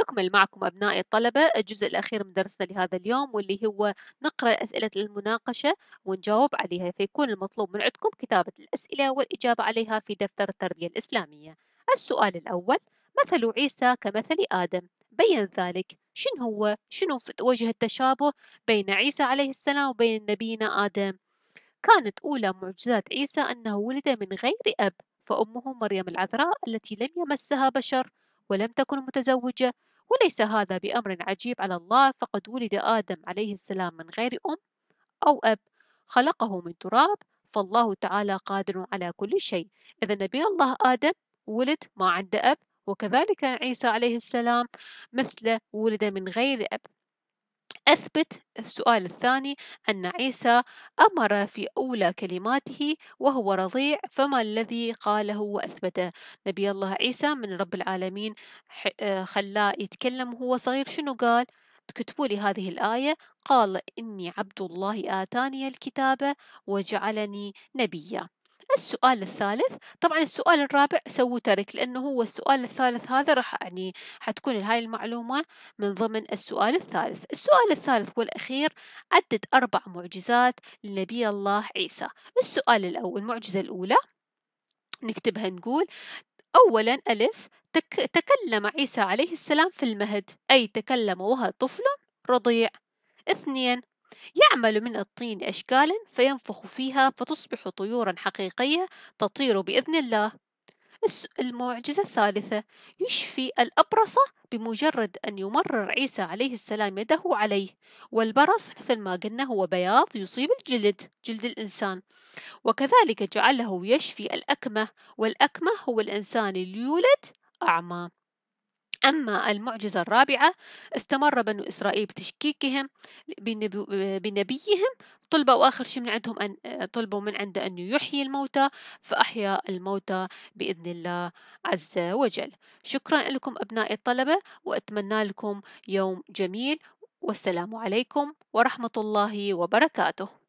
نكمل معكم أبنائي الطلبة الجزء الأخير من درسنا لهذا اليوم واللي هو نقرأ أسئلة المناقشة ونجاوب عليها فيكون المطلوب من عندكم كتابة الأسئلة والإجابة عليها في دفتر التربية الإسلامية السؤال الأول مثل عيسى كمثل آدم بين ذلك شن هو شنو وجه التشابه بين عيسى عليه السلام وبين نبينا آدم كانت أولى معجزات عيسى أنه ولد من غير أب فأمه مريم العذراء التي لم يمسها بشر ولم تكن متزوجة وليس هذا بأمر عجيب على الله فقد ولد آدم عليه السلام من غير أم أو أب خلقه من تراب فالله تعالى قادر على كل شيء إذا نبي الله آدم ولد ما عنده أب وكذلك عيسى عليه السلام مثله ولد من غير أب أثبت السؤال الثاني أن عيسى أمر في أولى كلماته وهو رضيع فما الذي قاله وأثبته نبي الله عيسى من رب العالمين آه، خلاه يتكلم وهو صغير شنو قال اكتبوا لي هذه الآية قال إني عبد الله آتاني الكتاب وجعلني نبيا السؤال الثالث طبعًا السؤال الرابع سووا ترك لأنه هو السؤال الثالث هذا راح يعني حتكون هاي المعلومة من ضمن السؤال الثالث السؤال الثالث والأخير عدد أربع معجزات لنبي الله عيسى السؤال الأول المعجزة الأولى نكتبها نقول أولًا ألف تك تكلم عيسى عليه السلام في المهد أي تكلم وهو طفل رضيع اثنين يعمل من الطين أشكالا فينفخ فيها فتصبح طيورا حقيقية تطير بإذن الله المعجزة الثالثة يشفي الأبرصة بمجرد أن يمرر عيسى عليه السلام يده عليه والبرص مثل ما قلنا هو بياض يصيب الجلد جلد الإنسان وكذلك جعله يشفي الأكمة والأكمة هو الإنسان اللي يولد أعمى أما المعجزة الرابعة استمر بنو إسرائيل بتشكيكهم بنبيهم طلبوا آخر شيء من عندهم أن طلبوا من عنده أن يحيي الموتى فأحيا الموتى بإذن الله عز وجل شكرا لكم أبنائي الطلبة وأتمنى لكم يوم جميل والسلام عليكم ورحمة الله وبركاته